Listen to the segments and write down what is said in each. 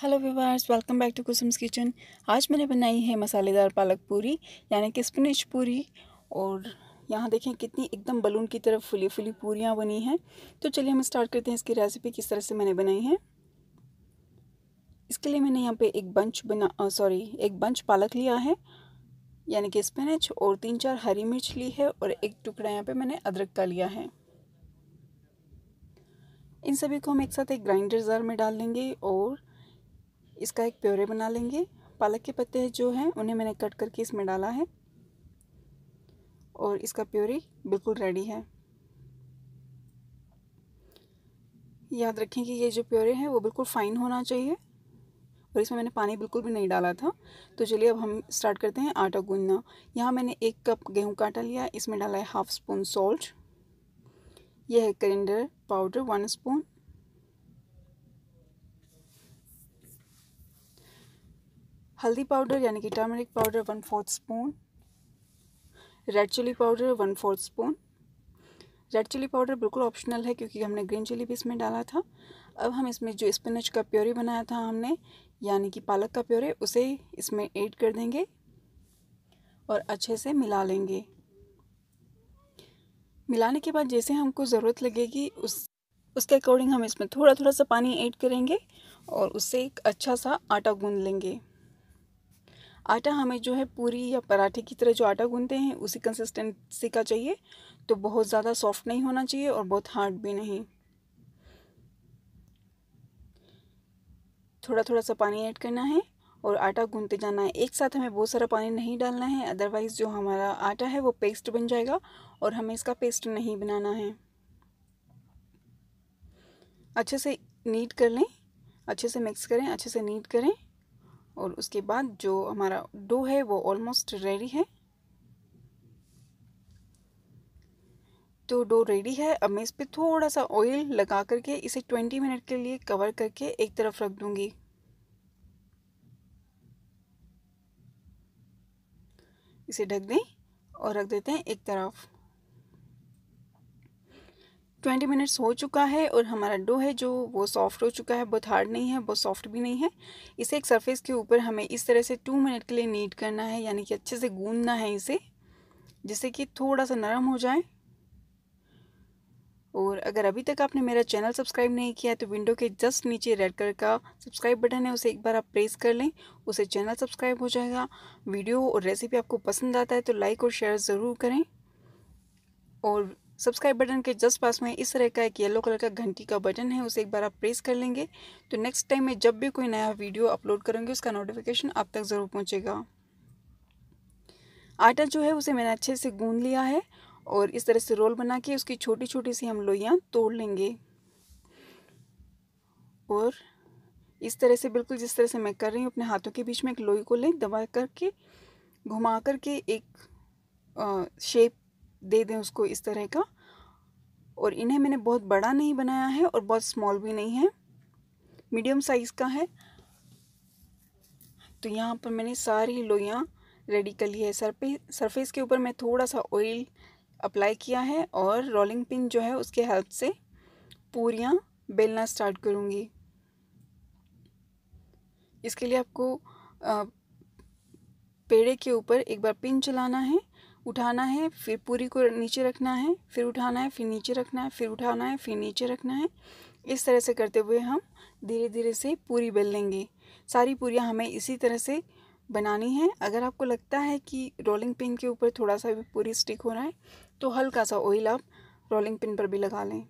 hello viewers welcome back to Kusum's kitchen आज मैंने बनाई है मसालेदार पालक पूरी यानी कि स्पिनच पूरी और यहाँ देखें कितनी एकदम बलून की तरफ फुली फुली पूरियाँ बनी हैं तो चलिए हम स्टार्ट करते हैं इसकी रेसिपी किस तरह से मैंने बनाई है इसके लिए मैंने यहाँ पे एक बंच बना सॉरी एक बंच पालक लिया है यानी कि स्पिनच और तीन चार हरी मिर्च ली है और एक टुकड़ा यहाँ पर मैंने अदरक का लिया है इन सभी को हम एक साथ एक ग्राइंडर जार में डाल लेंगे और इसका एक प्योरे बना लेंगे पालक के पत्ते जो हैं उन्हें मैंने कट करके इसमें डाला है और इसका प्योरी बिल्कुल रेडी है याद रखें कि ये जो प्योरे हैं वो बिल्कुल फ़ाइन होना चाहिए और इसमें मैंने पानी बिल्कुल भी नहीं डाला था तो चलिए अब हम स्टार्ट करते हैं आटा गूंदना यहाँ मैंने एक कप गेहूं का आटा लिया इसमें डाला है हाफ़ स्पून सॉल्ट यह है करेंडर पाउडर वन स्पून हल्दी पाउडर यानी कि turmeric powder one fourth spoon red chilli powder one fourth spoon red chilli powder बिल्कुल ऑप्शनल है क्योंकि हमने ग्रीन चिली भी इसमें डाला था अब हम इसमें जो स्पिनच का प्योरी बनाया था हमने यानी कि पालक का प्योरे उसे इसमें ऐड कर देंगे और अच्छे से मिला लेंगे मिलाने के बाद जैसे हमको ज़रूरत लगेगी उस उसके अकॉर्डिंग हम इसमें थोड़ा थोड़ा सा पानी ऐड करेंगे और उससे एक अच्छा सा आटा गूँध लेंगे आटा हमें जो है पूरी या पराठे की तरह जो आटा गूंदते हैं उसी कंसिस्टेंसी का चाहिए तो बहुत ज़्यादा सॉफ्ट नहीं होना चाहिए और बहुत हार्ड भी नहीं थोड़ा थोड़ा सा पानी ऐड करना है और आटा गूंदते जाना है एक साथ हमें बहुत सारा पानी नहीं डालना है अदरवाइज़ जो हमारा आटा है वो पेस्ट बन जाएगा और हमें इसका पेस्ट नहीं बनाना है अच्छे से नीट कर लें अच्छे से मिक्स करें अच्छे से नीट करें और उसके बाद जो हमारा डो है वो ऑलमोस्ट रेडी है तो डो रेडी है अब मैं इस पर थोड़ा सा ऑयल लगा करके इसे ट्वेंटी मिनट के लिए कवर करके एक तरफ रख दूंगी इसे ढक दें और रख देते हैं एक तरफ ट्वेंटी मिनट्स हो चुका है और हमारा डो है जो वो सॉफ्ट हो चुका है बहुत हार्ड नहीं है बहुत सॉफ्ट भी नहीं है इसे एक सरफेस के ऊपर हमें इस तरह से टू मिनट के लिए नीट करना है यानी कि अच्छे से गूंदना है इसे जिससे कि थोड़ा सा नरम हो जाए और अगर अभी तक आपने मेरा चैनल सब्सक्राइब नहीं किया है तो विंडो के जस्ट नीचे रेड कलर का सब्सक्राइब बटन है उसे एक बार आप प्रेस कर लें उसे चैनल सब्सक्राइब हो जाएगा वीडियो और रेसिपी आपको पसंद आता है तो लाइक और शेयर ज़रूर करें और सब्सक्राइब बटन के जस्ट पास में इस तरह का एक येलो कलर का घंटी का बटन है उसे एक बार आप प्रेस कर लेंगे तो नेक्स्ट टाइम मैं जब भी कोई नया वीडियो अपलोड करूँगी उसका नोटिफिकेशन आप तक ज़रूर पहुँचेगा आटा जो है उसे मैंने अच्छे से गूँध लिया है और इस तरह से रोल बना के उसकी छोटी छोटी सी हम लोइयाँ तोड़ लेंगे और इस तरह से बिल्कुल जिस तरह से मैं कर रही हूँ अपने हाथों के बीच में एक लोई को लें दबा करके घुमा करके एक शेप दे दें उसको इस तरह का और इन्हें मैंने बहुत बड़ा नहीं बनाया है और बहुत स्मॉल भी नहीं है मीडियम साइज़ का है तो यहाँ पर मैंने सारी लोइयाँ रेडी कर ली है सरफे सरफेस के ऊपर मैं थोड़ा सा ऑयल अप्लाई किया है और रोलिंग पिन जो है उसके हेल्प से पूरियाँ बेलना स्टार्ट करूँगी इसके लिए आपको पेड़े के ऊपर एक बार पिन चलाना है उठाना है फिर पूरी को नीचे रखना है फिर उठाना है फिर नीचे रखना है फिर उठाना है फिर नीचे रखना है इस तरह से करते हुए हम धीरे धीरे से पूरी बेल लेंगे सारी पूरियाँ हमें इसी तरह से बनानी है अगर आपको लगता है कि रोलिंग पिन के ऊपर थोड़ा सा भी पूरी स्टिक हो रहा है तो हल्का सा ऑयल आप रोलिंग पिन पर भी लगा लें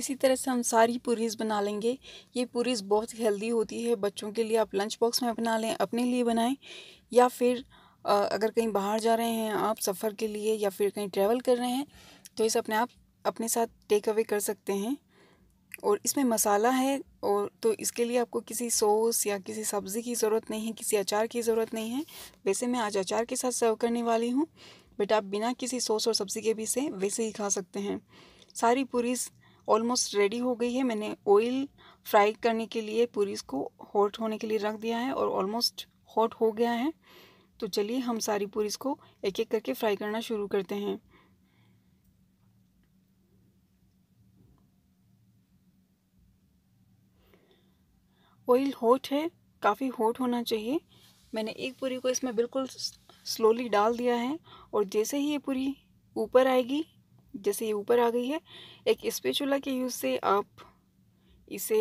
इसी तरह से हम सारी पूरीज़ बना लेंगे ये पूरीज़ बहुत हेल्दी होती है बच्चों के लिए आप लंच बॉक्स में बना लें अपने लिए बनाएं या फिर अगर कहीं बाहर जा रहे हैं आप सफ़र के लिए या फिर कहीं ट्रैवल कर रहे हैं तो इसे अपने आप अपने साथ टेक अवे कर सकते हैं और इसमें मसाला है और तो इसके लिए आपको किसी सॉस या किसी सब्ज़ी की ज़रूरत नहीं है किसी अचार की ज़रूरत नहीं है वैसे मैं आज अचार के साथ सर्व करने वाली हूँ बट आप बिना किसी सॉस और सब्ज़ी के भी इसे वैसे ही खा सकते हैं सारी पूरीज ऑलमोस्ट रेडी हो गई है मैंने ऑयल फ्राई करने के लिए पूरी इसको हॉट होने के लिए रख दिया है और ऑलमोस्ट हॉट हो गया है तो चलिए हम सारी पूरी इसको एक एक करके फ्राई करना शुरू करते हैं ऑयल हॉट है काफ़ी हॉट होना चाहिए मैंने एक पूरी को इसमें बिल्कुल स्लोली डाल दिया है और जैसे ही ये पूरी ऊपर आएगी जैसे ये ऊपर आ गई है एक स्पेचुला के यूज़ से आप इसे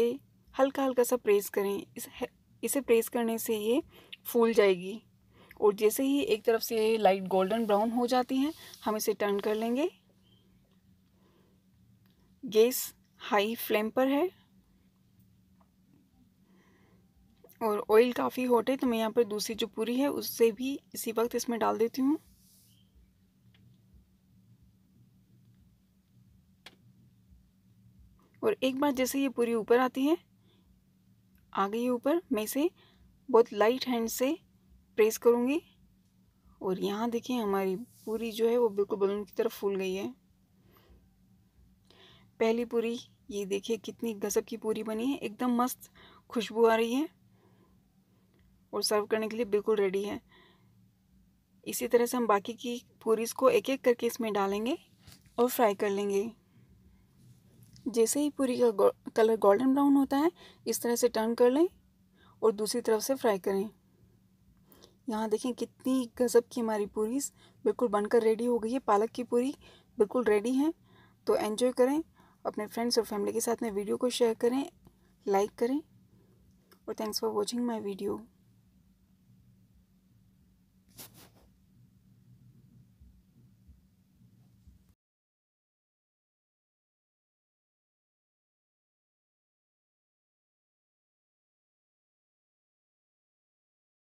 हल्का हल्का सा प्रेस करें इस इसे प्रेस करने से ये फूल जाएगी और जैसे ही एक तरफ से लाइट गोल्डन ब्राउन हो जाती है हम इसे टर्न कर लेंगे गैस हाई फ्लेम पर है और ऑयल काफ़ी हॉट है तो मैं यहाँ पर दूसरी जो पूरी है उससे भी इसी वक्त इसमें डाल देती हूँ एक बार जैसे ये पूरी ऊपर आती है आ गई है ऊपर मैं इसे बहुत लाइट हैंड से प्रेस करूँगी और यहाँ देखिए हमारी पूरी जो है वो बिल्कुल बलून की तरफ फूल गई है पहली पूरी ये देखिए कितनी गजब की पूरी बनी है एकदम मस्त खुशबू आ रही है और सर्व करने के लिए बिल्कुल रेडी है इसी तरह से हम बाकी की पूरीज को एक एक करके इसमें डालेंगे और फ्राई कर लेंगे जैसे ही पूरी का कलर गोल्डन ब्राउन होता है इस तरह से टर्न कर लें और दूसरी तरफ से फ्राई करें यहाँ देखें कितनी गज़ब की हमारी पूरी बिल्कुल बनकर रेडी हो गई है पालक की पूरी बिल्कुल रेडी है तो एंजॉय करें अपने फ्रेंड्स और फैमिली के साथ में वीडियो को शेयर करें लाइक करें और thanks for watching my video